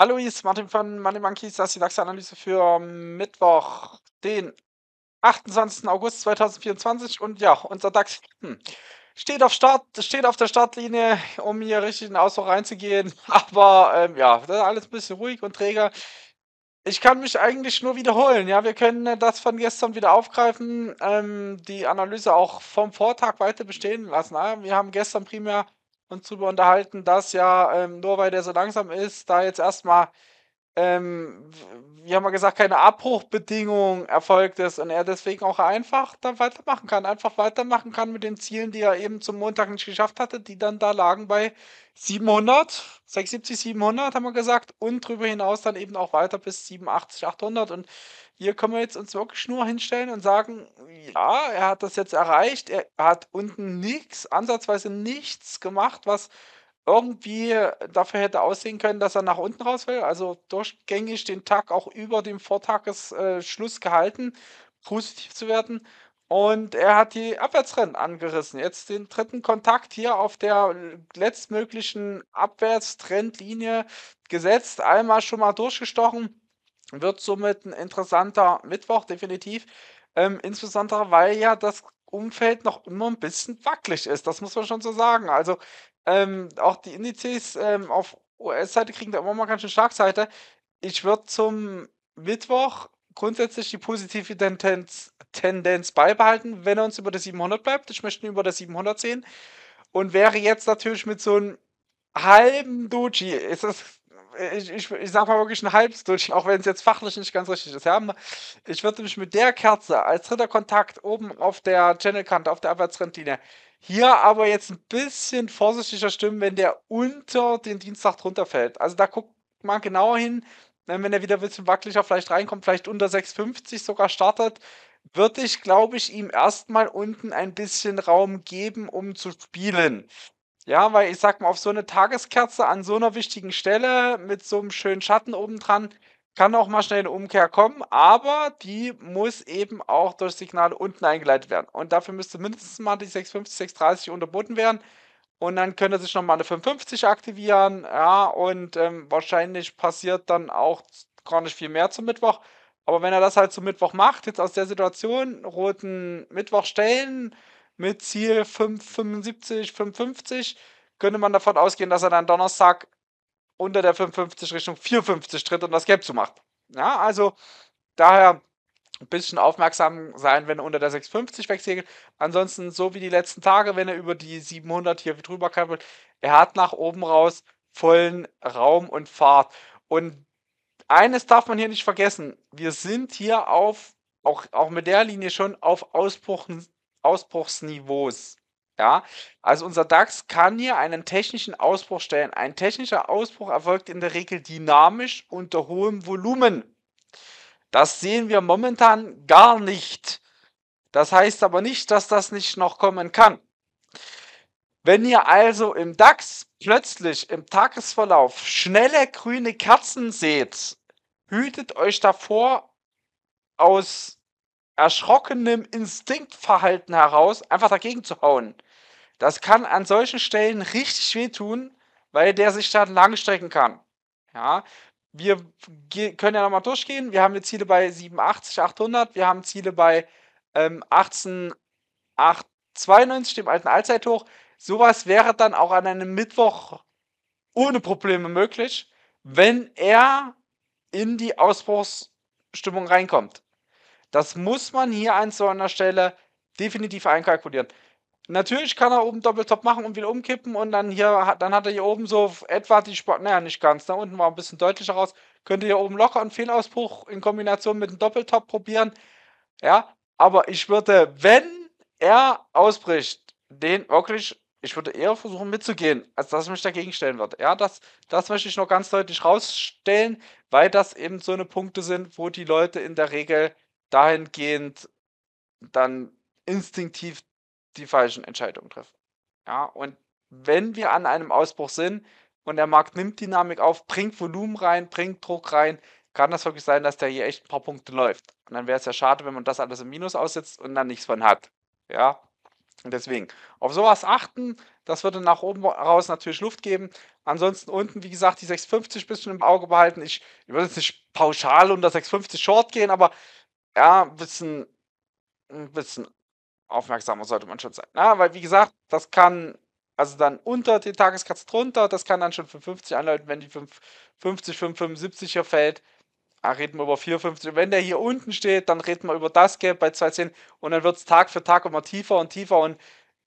Hallo, hier ist Martin von Money Monkeys, das ist die DAX-Analyse für ähm, Mittwoch, den 28. August 2024. Und ja, unser DAX hm, steht, auf Start, steht auf der Startlinie, um hier richtig in den Ausdruck reinzugehen. Aber ähm, ja, alles ein bisschen ruhig und träger ich kann mich eigentlich nur wiederholen. Ja, wir können äh, das von gestern wieder aufgreifen, ähm, die Analyse auch vom Vortag weiter bestehen lassen. Ja, wir haben gestern primär uns darüber unterhalten, dass ja ähm, nur weil der so langsam ist, da jetzt erstmal ähm, wir haben wir gesagt, keine Abbruchbedingung erfolgt ist und er deswegen auch einfach da weitermachen kann, einfach weitermachen kann mit den Zielen, die er eben zum Montag nicht geschafft hatte, die dann da lagen bei 700, 670, 700 haben wir gesagt und darüber hinaus dann eben auch weiter bis 87, 800 und hier können wir jetzt uns wirklich nur hinstellen und sagen, ja, er hat das jetzt erreicht, er hat unten nichts, ansatzweise nichts gemacht, was irgendwie äh, dafür hätte aussehen können, dass er nach unten raus will. Also durchgängig den Tag auch über dem Vortagesschluss äh, gehalten, positiv zu werden. Und er hat die Abwärtsrennen angerissen. Jetzt den dritten Kontakt hier auf der äh, letztmöglichen Abwärtstrendlinie gesetzt. Einmal schon mal durchgestochen. Wird somit ein interessanter Mittwoch, definitiv. Ähm, insbesondere, weil ja das Umfeld noch immer ein bisschen wackelig ist. Das muss man schon so sagen. Also ähm, auch die Indizes ähm, auf US-Seite kriegen da immer mal ganz schön Schlagseite. Ich würde zum Mittwoch grundsätzlich die positive Tendenz, Tendenz beibehalten, wenn er uns über der 700 bleibt. Ich möchte ihn über der 700 sehen. Und wäre jetzt natürlich mit so einem halben Doji, ist das ich, ich, ich sag mal wirklich ein halbes Halbstutsch, auch wenn es jetzt fachlich nicht ganz richtig ist. Ja? Ich würde mich mit der Kerze als dritter Kontakt oben auf der Channelkante, auf der Abwärtsrentlinie, hier aber jetzt ein bisschen vorsichtiger stimmen, wenn der unter den Dienstag drunter fällt. Also da guckt man genauer hin, wenn er wieder ein bisschen wackeliger vielleicht reinkommt, vielleicht unter 6,50 sogar startet, würde ich, glaube ich, ihm erstmal unten ein bisschen Raum geben, um zu spielen. Ja, weil ich sag mal, auf so eine Tageskerze an so einer wichtigen Stelle mit so einem schönen Schatten obendran kann auch mal schnell eine Umkehr kommen, aber die muss eben auch durch Signale unten eingeleitet werden. Und dafür müsste mindestens mal die 650, 630 unterboten werden. Und dann könnte sich nochmal eine 550 aktivieren. Ja, und ähm, wahrscheinlich passiert dann auch gar nicht viel mehr zum Mittwoch. Aber wenn er das halt zum Mittwoch macht, jetzt aus der Situation, roten Mittwoch stellen, mit Ziel 575, 550, könnte man davon ausgehen, dass er dann Donnerstag unter der 550 Richtung 450 tritt und das Gelb zu macht. Ja, also daher ein bisschen aufmerksam sein, wenn er unter der 650 wegsegelt. Ansonsten, so wie die letzten Tage, wenn er über die 700 hier drüber krabbelt, er hat nach oben raus vollen Raum und Fahrt. Und eines darf man hier nicht vergessen. Wir sind hier auf, auch, auch mit der Linie schon auf Ausbruch Ausbruchsniveaus. Ja, also unser DAX kann hier einen technischen Ausbruch stellen. Ein technischer Ausbruch erfolgt in der Regel dynamisch unter hohem Volumen. Das sehen wir momentan gar nicht. Das heißt aber nicht, dass das nicht noch kommen kann. Wenn ihr also im DAX plötzlich im Tagesverlauf schnelle grüne Kerzen seht, hütet euch davor, aus erschrockenem Instinktverhalten heraus einfach dagegen zu hauen. Das kann an solchen Stellen richtig wehtun, weil der sich dann langstrecken kann. Ja, wir können ja nochmal durchgehen. Wir haben jetzt Ziele bei 87, 800. Wir haben Ziele bei ähm, 18, 8, 92, dem alten Allzeithoch. Sowas wäre dann auch an einem Mittwoch ohne Probleme möglich, wenn er in die Ausbruchsstimmung reinkommt. Das muss man hier an so einer Stelle definitiv einkalkulieren. Natürlich kann er oben Doppeltop machen und wieder umkippen und dann hier, dann hat er hier oben so etwa die Sport, naja, nicht ganz, da unten war ein bisschen deutlicher raus, könnte hier oben locker einen Fehlausbruch in Kombination mit einem Doppeltop probieren. Ja, aber ich würde, wenn er ausbricht, den wirklich, ich würde eher versuchen mitzugehen, als dass ich mich dagegen stellen würde. Ja, das, das möchte ich noch ganz deutlich rausstellen, weil das eben so eine Punkte sind, wo die Leute in der Regel dahingehend dann instinktiv die falschen Entscheidungen treffen. Ja, und wenn wir an einem Ausbruch sind und der Markt nimmt Dynamik auf, bringt Volumen rein, bringt Druck rein, kann das wirklich sein, dass der hier echt ein paar Punkte läuft. Und dann wäre es ja schade, wenn man das alles im Minus aussetzt und dann nichts von hat. Ja, deswegen auf sowas achten. Das würde nach oben raus natürlich Luft geben. Ansonsten unten, wie gesagt, die 650 bisschen im Auge behalten. Ich, ich würde jetzt nicht pauschal unter 650 Short gehen, aber ja, ein bisschen, ein hm, bisschen aufmerksamer sollte man schon sein. Ja, weil wie gesagt, das kann also dann unter den Tageskatzen drunter, das kann dann schon 550 anleiten, wenn die 550, 575 hier fällt. Ah, reden wir über 450. wenn der hier unten steht, dann reden wir über das Gap bei 210 und dann wird es Tag für Tag immer tiefer und tiefer und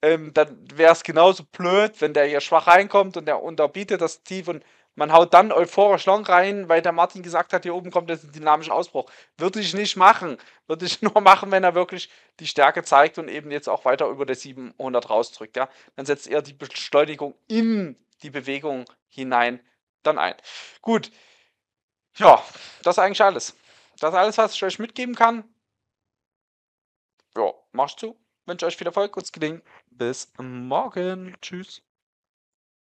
ähm, dann wäre es genauso blöd, wenn der hier schwach reinkommt und der unterbietet das tief und man haut dann euphorisch lang rein, weil der Martin gesagt hat, hier oben kommt jetzt ein dynamischer Ausbruch. Würde ich nicht machen. Würde ich nur machen, wenn er wirklich die Stärke zeigt und eben jetzt auch weiter über der 700 rausdrückt. Ja? Dann setzt er die Beschleunigung in die Bewegung hinein dann ein. Gut. Ja, das ist eigentlich alles. Das ist alles, was ich euch mitgeben kann. Ja, macht's zu. Wünsche euch viel Erfolg, gut's gelingen. Bis morgen. Tschüss.